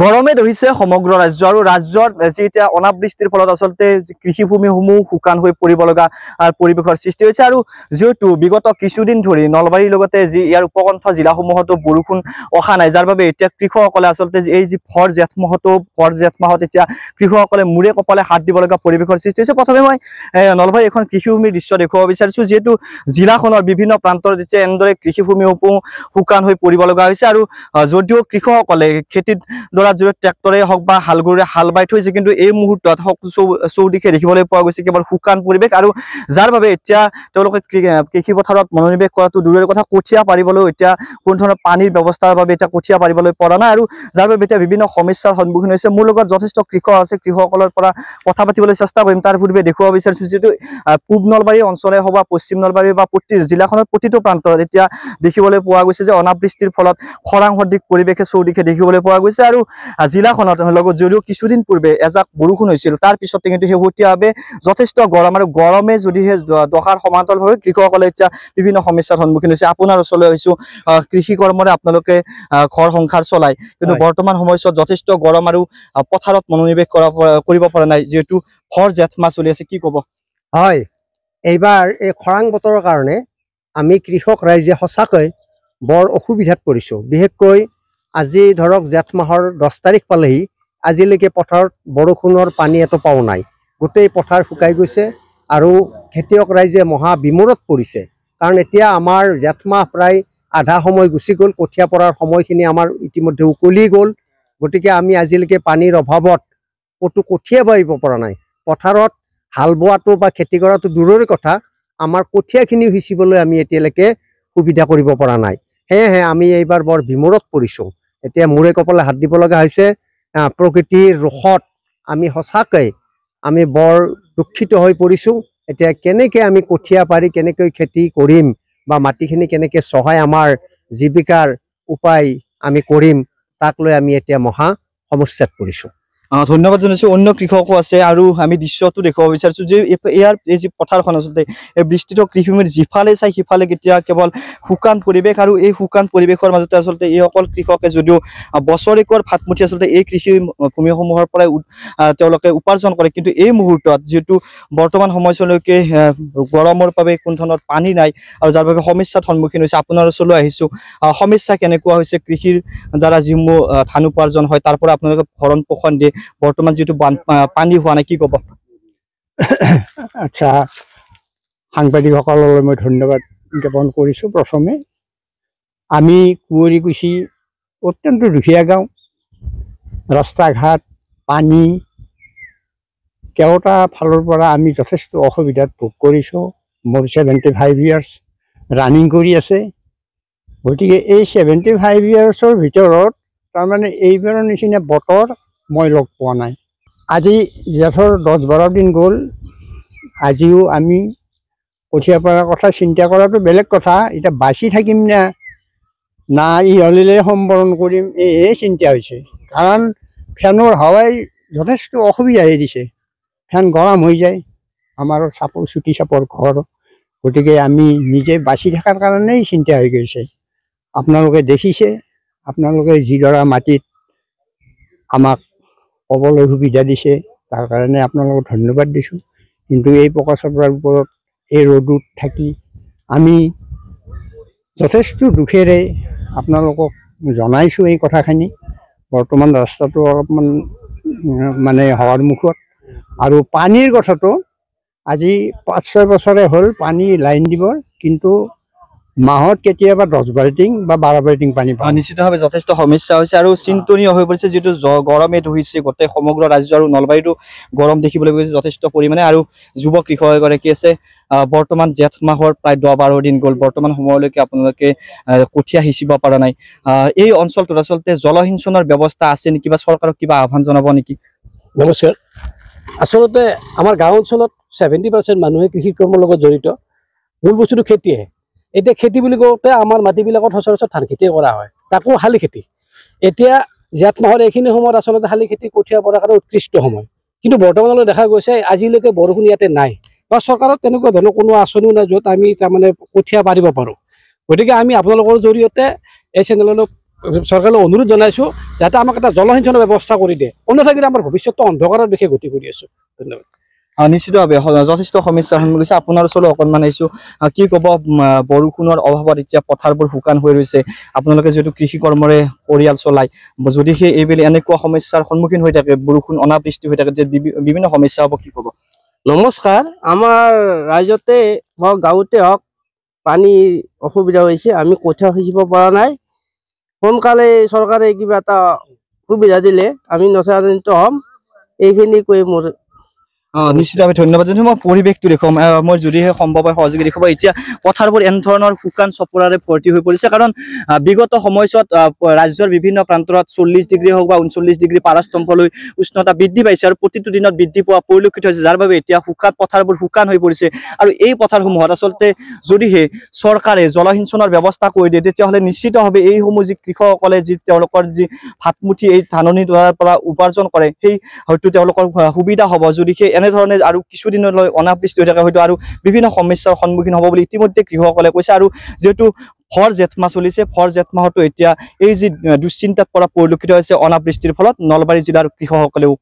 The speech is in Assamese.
গৰমে ধৰিছে সমগ্ৰ ৰাজ্য আৰু ৰাজ্য়ত যি এতিয়া অনাবৃষ্টিৰ ফলত আচলতে কৃষিভূমিসমূহ শুকান হৈ পৰিব লগা পৰিৱেশৰ সৃষ্টি হৈছে আৰু যিহেতু বিগত কিছুদিন ধৰি নলবাৰীৰ লগতে যি ইয়াৰ উপকণ্ঠ জিলাসমূহতো বৰষুণ অহা নাই যাৰ বাবে এতিয়া কৃষকসকলে আচলতে এই যি ভৰ জেঠ মাহতো ভৰ জেঠ মাহত এতিয়া কৃষকসকলে মূৰে কপালে হাত দিব লগা পৰিৱেশৰ সৃষ্টি হৈছে প্ৰথমে মই নলবাৰী এখন কৃষিভূমিৰ দৃশ্য দেখুৱাব বিচাৰিছো যিহেতু জিলাখনৰ বিভিন্ন প্ৰান্তৰ যেতিয়া এনেদৰে কৃষিভূমিসমূহ শুকান হৈ পৰিব লগা হৈছে আৰু যদিও কৃষকসকলে খেতিত দৰা যদি ট্ৰেক্টৰে হওক বা হালগুৰিৰে হাল বাই থৈছে কিন্তু এই মুহূৰ্তত হওক চৌদিশে দেখিবলৈ পোৱা গৈছে কেৱল শুকান পৰিৱেশ আৰু যাৰ বাবে এতিয়া তেওঁলোকে কৃষি পথাৰত মনোনিৱেশ কৰাটো দূৰৰ কথা কঠীয়া পাৰিবলৈ এতিয়া কোনো ধৰণৰ পানীৰ ব্যৱস্থাৰ বাবে এতিয়া কঠীয়া পাৰিবলৈ পৰা নাই আৰু যাৰ বাবে এতিয়া বিভিন্ন সমস্যাৰ সন্মুখীন হৈছে মোৰ লগত যথেষ্ট কৃষক আছে কৃষকসকলৰ পৰা কথা পাতিবলৈ চেষ্টা কৰিম তাৰ পূৰ্বে দেখুৱাব বিচাৰিছোঁ যিহেতু পূব নলবাৰী অঞ্চলে হওক বা পশ্চিম নলবাৰী বা প্ৰতি জিলাখনৰ প্ৰতিটো প্ৰান্তত এতিয়া দেখিবলৈ পোৱা গৈছে যে অনাবৃষ্টিৰ ফলত খৰাং সদৃশ পৰিৱেশে চৌদিশে দেখিবলৈ পোৱা গৈছে আৰু আৰু জিলাখনত লগত যদিও কিছুদিন পূৰ্বে এজাক বৰষুণ হৈছিল তাৰ পিছতে কিন্তু শেহতীয়াভাৱে যথেষ্ট গৰম আৰু গৰমে যদিহে দশাৰ সমান্তৰভাৱে কৃষকসকলে এতিয়া বিভিন্ন সমস্যাৰ সন্মুখীন হৈছে আপোনাৰ ওচৰলৈ আহিছোঁ কৃষি কৰ্মৰে আপোনালোকে ঘৰ সংসাৰ চলায় কিন্তু বৰ্তমান সময়ছোৱাত যথেষ্ট গৰম আৰু পথাৰত মনোনিৱেশ কৰা কৰিব পৰা নাই যিহেতু ঘৰ জেঠ মাহ চলি আছে কি ক'ব হয় এইবাৰ এই খৰাং বতৰৰ কাৰণে আমি কৃষক ৰাইজে সঁচাকৈ বৰ অসুবিধাত পৰিছোঁ বিশেষকৈ আজি ধৰক জেঠ মাহৰ দহ তাৰিখ পালেহি আজিলৈকে পথাৰত বৰষুণৰ পানী এটা পাওঁ নাই গোটেই পথাৰ শুকাই গৈছে আৰু খেতিয়ক ৰাইজে মহা বিমূৰত পৰিছে কাৰণ এতিয়া আমাৰ জেঠ মাহ প্ৰায় আধা সময় গুচি গ'ল কঠীয়া পৰাৰ সময়খিনি আমাৰ ইতিমধ্যে উকলি গ'ল গতিকে আমি আজিলৈকে পানীৰ অভাৱত ক'তো কঠীয়া বাঢ়িব পৰা নাই পথাৰত হাল বোৱাটো বা খেতি কৰাটো দূৰৰে কথা আমাৰ কঠীয়াখিনিও সিঁচিবলৈ আমি এতিয়ালৈকে সুবিধা কৰিব পৰা নাই সেয়েহে আমি এইবাৰ বৰ বিমূৰত পৰিছোঁ এতিয়া মূৰে কপালে হাত দিব লগা হৈছে প্ৰকৃতিৰ ৰোষত আমি সঁচাকৈ আমি বৰ দুখিত হৈ পৰিছোঁ এতিয়া কেনেকৈ আমি কঠীয়া পাৰি কেনেকৈ খেতি কৰিম বা মাটিখিনি কেনেকৈ চহাই আমাৰ জীৱিকাৰ উপায় আমি কৰিম তাক লৈ আমি এতিয়া মহা সমস্যাত পৰিছোঁ ধন্যবাদ জনাইছো অন্য কৃষকো আছে আৰু আমি দৃশ্যটো দেখুৱাব বিচাৰিছো যে ইয়াৰ এই যি পথাৰখন আচলতে এই বৃষ্টিত কৃষিভূমিৰ যিফালে চাই সিফালে কেতিয়া কেৱল শুকান পৰিৱেশ আৰু এই শুকান পৰিৱেশৰ মাজতে আচলতে এই অকল কৃষকে যদিও বছৰেকৰ ফাটমুঠি আচলতে এই কৃষি ভূমিসমূহৰ পৰাই তেওঁলোকে উপাৰ্জন কৰে কিন্তু এই মুহূৰ্তত যিহেতু বৰ্তমান সময়চোৱালৈকে গৰমৰ বাবে কোনো ধৰণৰ পানী নাই আৰু যাৰ বাবে সমস্যাৰ সন্মুখীন হৈছে আপোনাৰ ওচৰলৈ আহিছো সমস্যা কেনেকুৱা হৈছে কৃষিৰ দ্বাৰা যিসমূহ ধান উপাৰ্জন হয় তাৰ পৰা আপোনালোকে ভৰণ পোষণ দিয়ে বৰ্তমান যেটু পানি হোৱা নাই কি কব আচ্ছা সাংবাদিক সকললৈ মই ধন্যবাদ জ্ঞাপন কৰিছোঁ প্ৰথমে আমি কুঁৱৰী কুচি অত্যন্ত দুখীয়া গাঁও ৰাস্তা ঘাট পানী কেওটা ফালৰ পৰা আমি যথেষ্ট অসুবিধাত ভোগ কৰিছোঁ মোৰ ছেভেণ্টি ফাইভ ইয়াৰ্ছ ৰানিং কৰি আছে গতিকে এই ছেভেণ্টি ফাইভ ইয়াৰ্ছৰ ভিতৰত তাৰমানে এইবাৰৰ নিচিনা বতৰ মই লগ পোৱা নাই আজি জেঠৰ দহ বাৰ দিন গ'ল আজিও আমি কঠীয়া পৰাৰ কথা চিন্তা কৰাটো বেলেগ কথা এতিয়া বাচি থাকিম না না ইহলিলে সম্বৰণ কৰিম এয়ে চিন্তা হৈছে কাৰণ ফেনৰ হাৱাই যথেষ্ট অসুবিধা এৰি দিছে ফেন গৰম হৈ যায় আমাৰ চাপৰ চুটি চাপৰ ঘৰ গতিকে আমি নিজে বাচি থকাৰ কাৰণেই চিন্তা হৈ গৈছে আপোনালোকে দেখিছে আপোনালোকে যিদৰা মাটিত আমাক কবলৈ সুবিধা দিছে তাৰ কাৰণে আপোনালোকক ধন্যবাদ দিছোঁ কিন্তু এই পকা প্ৰকাশৰ ওপৰত এই ৰ'দত থাকি আমি যথেষ্ট দুখেৰে আপোনালোকক জনাইছোঁ এই কথাখিনি বৰ্তমান ৰাস্তাটো অলপমান মানে হোৱাৰ মুখত আৰু পানীৰ কথাটো আজি পাঁচ ছয় বছৰে হ'ল পানী লাইন দিব কিন্তু মাহত কেতিয়াবা দহ বাল্টিং বা বাৰ বাল্টিং পানী পাওঁ নিশ্চিতভাৱে যথেষ্ট সমস্যা হৈছে আৰু চিন্তনীয় হৈ পৰিছে যিটো গৰমে ধৰিছে গোটেই সমগ্ৰ ৰাজ্য আৰু নলবাৰীটো গৰম দেখিবলৈ গৈছে যথেষ্ট পৰিমাণে আৰু যুৱ কৃষকগৰাকী আছে বৰ্তমান জেঠ মাহৰ প্ৰায় দহ বাৰ দিন গ'ল বৰ্তমান সময়লৈকে আপোনালোকে কঠীয়া সিঁচিব পৰা নাই এই অঞ্চলটোত আচলতে জলসিঞ্চনৰ ব্যৱস্থা আছে নেকি বা চৰকাৰক কিবা আহ্বান জনাব নেকি নমস্কাৰ আচলতে আমাৰ গাঁও অঞ্চলত ছেভেণ্টি পাৰ্চেণ্ট মানুহে কৃষি কৰ্মৰ লগত জড়িত মূল বস্তুটো খেতিয়ে এতিয়া খেতি বুলি কওঁতে আমাৰ মাটিবিলাকত সচৰাচৰ ধান খেতিয়ে কৰা হয় তাকো শালি খেতি এতিয়া জেঠ মাহৰ এইখিনি সময়ত আচলতে শালি খেতি কঠীয়া পৰাৰ কাৰণে উৎকৃষ্ট সময় কিন্তু বৰ্তমানলৈ দেখা গৈছে আজিলৈকে বৰষুণ ইয়াতে নাই বা চৰকাৰত তেনেকুৱা ধৰণৰ কোনো আঁচনিও নাই য'ত আমি তাৰমানে কঠীয়া পাৰিব পাৰোঁ গতিকে আমি আপোনালোকৰ জৰিয়তে এই চেনেললৈ চৰকাৰলৈ অনুৰোধ জনাইছোঁ যাতে আমাক এটা জলসিঞ্চনৰ ব্যৱস্থা কৰি দিয়ে অন্যথাকিলে আমাৰ ভৱিষ্যতটো অন্ধকাৰৰ দিশে গতি কৰি আছোঁ ধন্যবাদ নিশ্চিতভাৱে যথেষ্ট সমস্যাৰ সন্মুখীন হৈছে আপোনাৰ ওচৰলৈ অকণমান আহিছোঁ কি ক'ব বৰষুণৰ অভাৱত এতিয়া পথাৰবোৰ শুকান হৈ ৰৈছে আপোনালোকে যিহেতু কৃষি কৰ্মৰে পৰিয়াল চলায় যদিহে এইবেলি এনেকুৱা সমস্যাৰ সন্মুখীন হৈ থাকে বৰষুণ অনাবৃষ্টি হৈ থাকে যে বিভিন্ন সমস্যা হ'ব কি ক'ব নমস্কাৰ আমাৰ ৰাইজতে হওক গাঁৱতে হওক পানীৰ অসুবিধা হৈছে আমি কঠীয়া সিঁচিব পৰা নাই সোনকালে চৰকাৰে কিবা এটা সুবিধা দিলে আমি নচাৰিত হ'ম এইখিনি কৈ মোৰ নিশ্চিতভাৱে ধন্যবাদ জনাইছো মই পৰিৱেশটো দেখুৱাম মই যদিহে সম্ভৱ হয় সহযোগী দেখুৱাব এতিয়া পথাৰবোৰ এনেধৰণৰ শুকান চপৰাৰে ভৰ্তি হৈ পৰিছে কাৰণ বিগত সময়ছোৱাত ৰাজ্যৰ বিভিন্ন প্ৰান্তত চল্লিছ ডিগ্ৰী হওক বা ঊনচল্লিছ ডিগ্ৰী পাৰাস্তম্ভলৈ উষ্ণতা বৃদ্ধি পাইছে আৰু প্ৰতিটো দিনত বৃদ্ধি পোৱা পৰিলক্ষিত হৈছে যাৰ বাবে এতিয়া শুকান পথাৰবোৰ শুকান হৈ পৰিছে আৰু এই পথাৰসমূহত আচলতে যদিহে চৰকাৰে জলসিঞ্চনৰ ব্যৱস্থা কৰি দিয়ে তেতিয়াহ'লে নিশ্চিতভাৱে এইসমূহ যি কৃষকসকলে যি তেওঁলোকৰ যি ভাতমুঠি এই ধাননি দ্বাৰাৰ পৰা উপাৰ্জন কৰে সেই হয়তো তেওঁলোকৰ সুবিধা হ'ব যদিহে এনে এনেধৰণে আৰু কিছুদিনলৈ অনাবৃষ্টি হৈ থাকে হয়তো আৰু বিভিন্ন সমস্যাৰ সন্মুখীন হ'ব বুলি ইতিমধ্যে কৃষকসকলে কৈছে আৰু যিহেতু ভৰ জেঠ মাহ চলিছে ভৰ জেঠ মাহতো এতিয়া এই যি দুশ্চিন্তাত পৰা পৰিলক্ষিত হৈছে অনাবৃষ্টিৰ ফলত নলবাৰী জিলাৰ কৃষকসকলেও